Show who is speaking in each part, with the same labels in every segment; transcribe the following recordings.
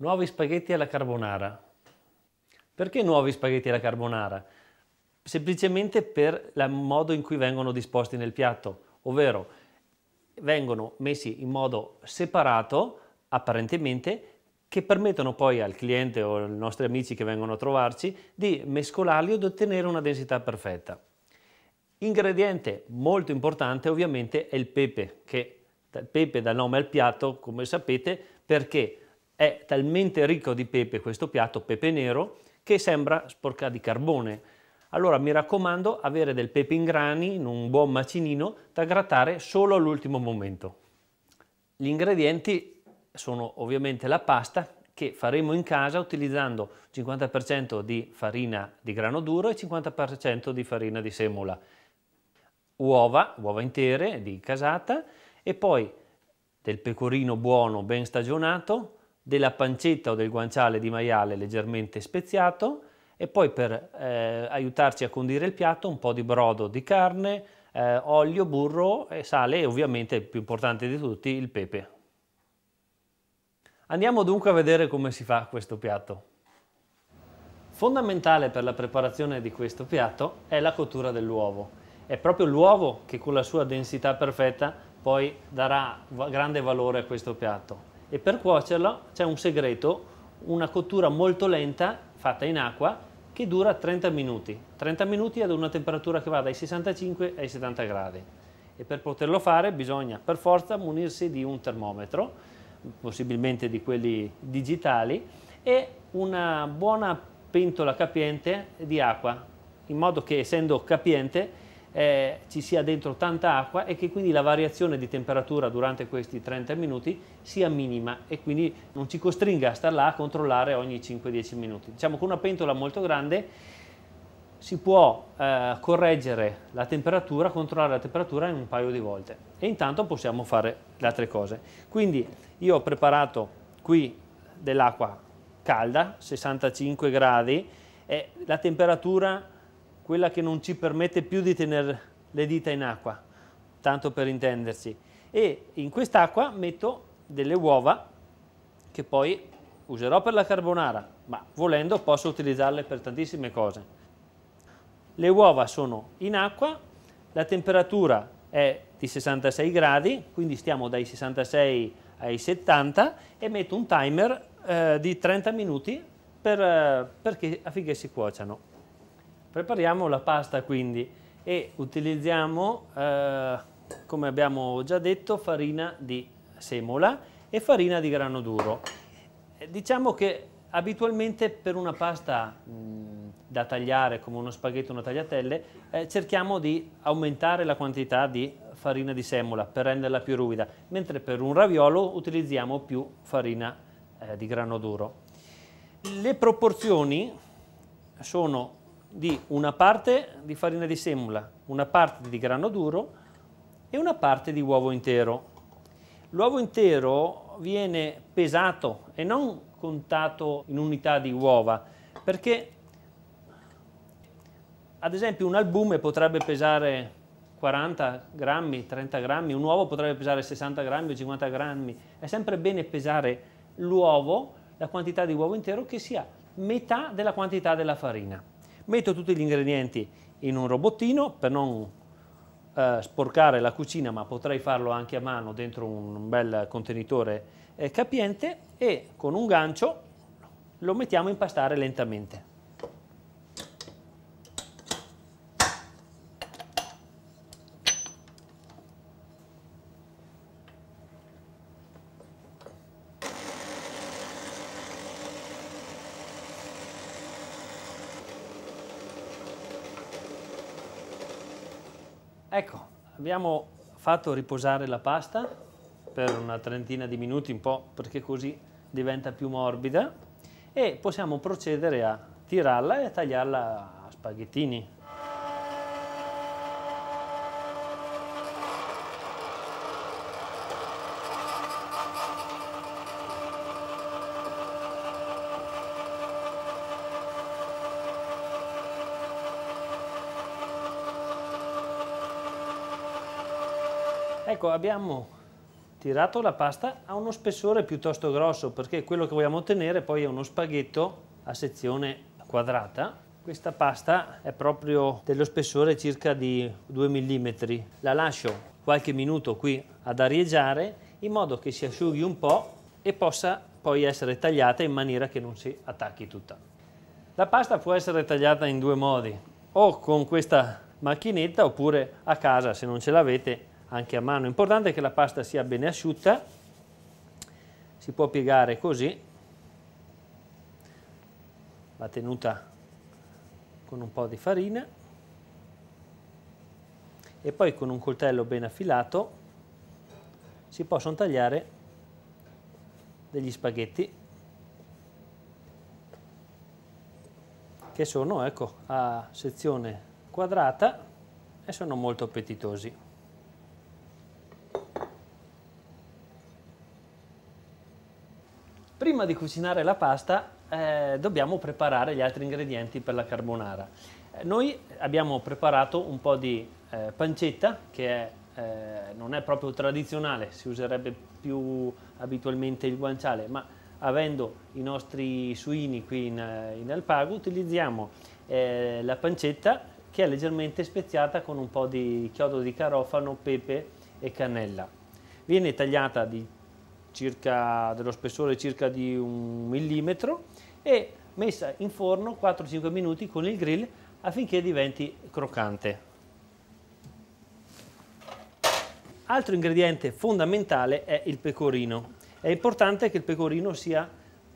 Speaker 1: nuovi spaghetti alla carbonara. Perché nuovi spaghetti alla carbonara? Semplicemente per il modo in cui vengono disposti nel piatto, ovvero vengono messi in modo separato, apparentemente, che permettono poi al cliente o ai nostri amici che vengono a trovarci di mescolarli ed ottenere una densità perfetta. Ingrediente molto importante ovviamente è il pepe, che pepe dà nome al piatto, come sapete, perché è talmente ricco di pepe questo piatto, pepe nero, che sembra sporca di carbone. Allora mi raccomando avere del pepe in grani in un buon macinino da grattare solo all'ultimo momento. Gli ingredienti sono ovviamente la pasta che faremo in casa utilizzando 50% di farina di grano duro e 50% di farina di semola, uova, uova intere di casata e poi del pecorino buono ben stagionato, della pancetta o del guanciale di maiale leggermente speziato e poi per eh, aiutarci a condire il piatto un po' di brodo di carne, eh, olio, burro, sale e ovviamente il più importante di tutti il pepe. Andiamo dunque a vedere come si fa questo piatto. Fondamentale per la preparazione di questo piatto è la cottura dell'uovo. È proprio l'uovo che con la sua densità perfetta poi darà grande valore a questo piatto e per cuocerlo c'è un segreto, una cottura molto lenta fatta in acqua che dura 30 minuti, 30 minuti ad una temperatura che va dai 65 ai 70 gradi e per poterlo fare bisogna per forza munirsi di un termometro, possibilmente di quelli digitali e una buona pentola capiente di acqua, in modo che essendo capiente eh, ci sia dentro tanta acqua e che quindi la variazione di temperatura durante questi 30 minuti sia minima e quindi non ci costringa a star là a controllare ogni 5-10 minuti. Diciamo con una pentola molto grande si può eh, correggere la temperatura, controllare la temperatura in un paio di volte e intanto possiamo fare le altre cose. Quindi io ho preparato qui dell'acqua calda, 65 gradi, e la temperatura quella che non ci permette più di tenere le dita in acqua, tanto per intenderci. E in quest'acqua metto delle uova che poi userò per la carbonara, ma volendo posso utilizzarle per tantissime cose. Le uova sono in acqua, la temperatura è di 66 gradi, quindi stiamo dai 66 ai 70 e metto un timer eh, di 30 minuti per, eh, perché, affinché si cuociano. Prepariamo la pasta quindi e utilizziamo, eh, come abbiamo già detto, farina di semola e farina di grano duro. Eh, diciamo che abitualmente per una pasta mh, da tagliare come uno spaghetto o una tagliatelle eh, cerchiamo di aumentare la quantità di farina di semola per renderla più ruvida, mentre per un raviolo utilizziamo più farina eh, di grano duro. Le proporzioni sono di una parte di farina di semola, una parte di grano duro e una parte di uovo intero. L'uovo intero viene pesato e non contato in unità di uova, perché ad esempio un albume potrebbe pesare 40 grammi, 30 grammi, un uovo potrebbe pesare 60 grammi o 50 grammi. È sempre bene pesare l'uovo, la quantità di uovo intero che sia metà della quantità della farina metto tutti gli ingredienti in un robottino per non eh, sporcare la cucina, ma potrei farlo anche a mano dentro un bel contenitore eh, capiente e con un gancio lo mettiamo a impastare lentamente. Ecco, abbiamo fatto riposare la pasta per una trentina di minuti, un po' perché così diventa più morbida e possiamo procedere a tirarla e a tagliarla a spaghettini. Ecco, abbiamo tirato la pasta a uno spessore piuttosto grosso perché quello che vogliamo ottenere poi è uno spaghetto a sezione quadrata. Questa pasta è proprio dello spessore circa di 2 mm. La lascio qualche minuto qui ad arieggiare in modo che si asciughi un po' e possa poi essere tagliata in maniera che non si attacchi tutta. La pasta può essere tagliata in due modi, o con questa macchinetta oppure a casa se non ce l'avete anche a mano, è importante che la pasta sia bene asciutta, si può piegare così, va tenuta con un po' di farina e poi con un coltello ben affilato si possono tagliare degli spaghetti che sono ecco, a sezione quadrata e sono molto appetitosi. di cucinare la pasta eh, dobbiamo preparare gli altri ingredienti per la carbonara. Eh, noi abbiamo preparato un po' di eh, pancetta che è, eh, non è proprio tradizionale, si userebbe più abitualmente il guanciale, ma avendo i nostri suini qui in, eh, in Alpago utilizziamo la pancetta che è leggermente speziata con un po' di chiodo di carofano, pepe e cannella. Viene tagliata di circa, dello spessore circa di un millimetro e messa in forno 4-5 minuti con il grill affinché diventi croccante. Altro ingrediente fondamentale è il pecorino. È importante che il pecorino sia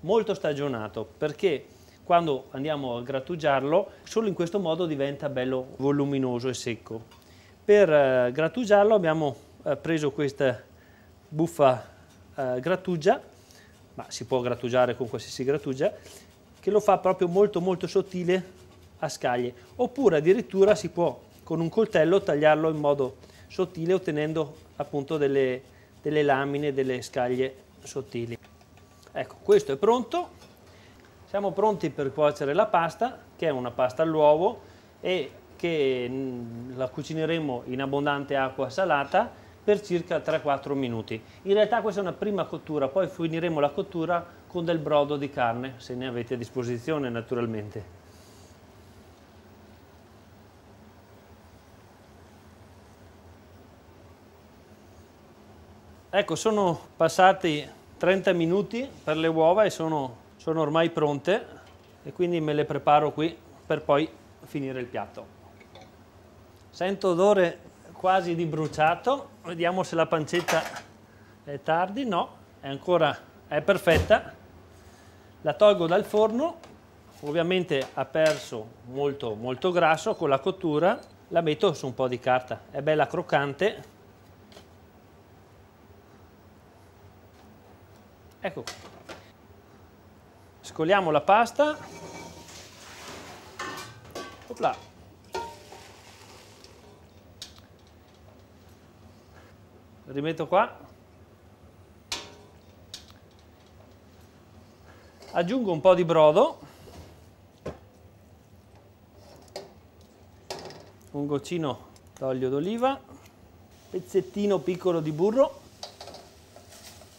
Speaker 1: molto stagionato perché quando andiamo a grattugiarlo solo in questo modo diventa bello voluminoso e secco. Per eh, grattugiarlo abbiamo eh, preso questa buffa eh, grattugia, ma si può grattugiare con qualsiasi grattugia, che lo fa proprio molto molto sottile a scaglie, oppure addirittura si può con un coltello tagliarlo in modo sottile ottenendo appunto delle, delle lamine, delle scaglie sottili. Ecco, questo è pronto. Siamo pronti per cuocere la pasta, che è una pasta all'uovo e che mm, la cucineremo in abbondante acqua salata per circa 3-4 minuti. In realtà questa è una prima cottura, poi finiremo la cottura con del brodo di carne, se ne avete a disposizione naturalmente. Ecco, sono passati 30 minuti per le uova e sono, sono ormai pronte e quindi me le preparo qui per poi finire il piatto. Sento odore quasi di bruciato vediamo se la pancetta è tardi, no, è ancora è perfetta. La tolgo dal forno, ovviamente ha perso molto molto grasso con la cottura, la metto su un po' di carta, è bella croccante. Ecco, scoliamo la pasta. Opla. rimetto qua, aggiungo un po' di brodo, un goccino d'olio d'oliva, pezzettino piccolo di burro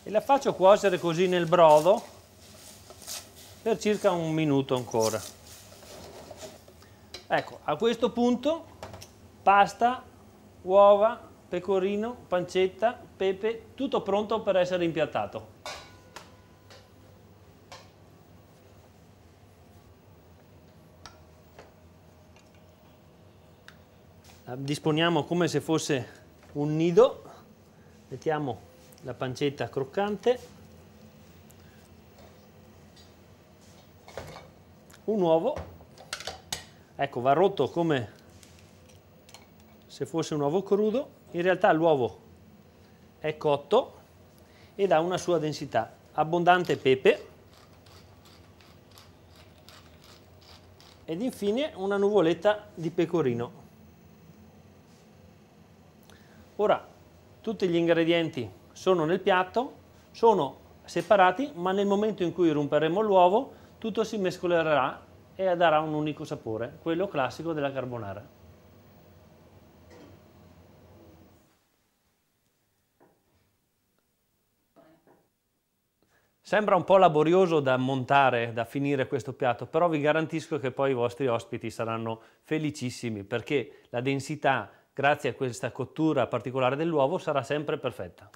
Speaker 1: e la faccio cuocere così nel brodo per circa un minuto ancora. Ecco, a questo punto pasta, uova, pecorino, pancetta, pepe, tutto pronto per essere impiattato. Ah, disponiamo come se fosse un nido, mettiamo la pancetta croccante, un uovo, ecco va rotto come se fosse un uovo crudo, in realtà l'uovo è cotto ed ha una sua densità. Abbondante pepe ed infine una nuvoletta di pecorino. Ora, tutti gli ingredienti sono nel piatto, sono separati, ma nel momento in cui romperemo l'uovo, tutto si mescolerà e darà un unico sapore, quello classico della carbonara. Sembra un po' laborioso da montare, da finire questo piatto, però vi garantisco che poi i vostri ospiti saranno felicissimi perché la densità, grazie a questa cottura particolare dell'uovo, sarà sempre perfetta.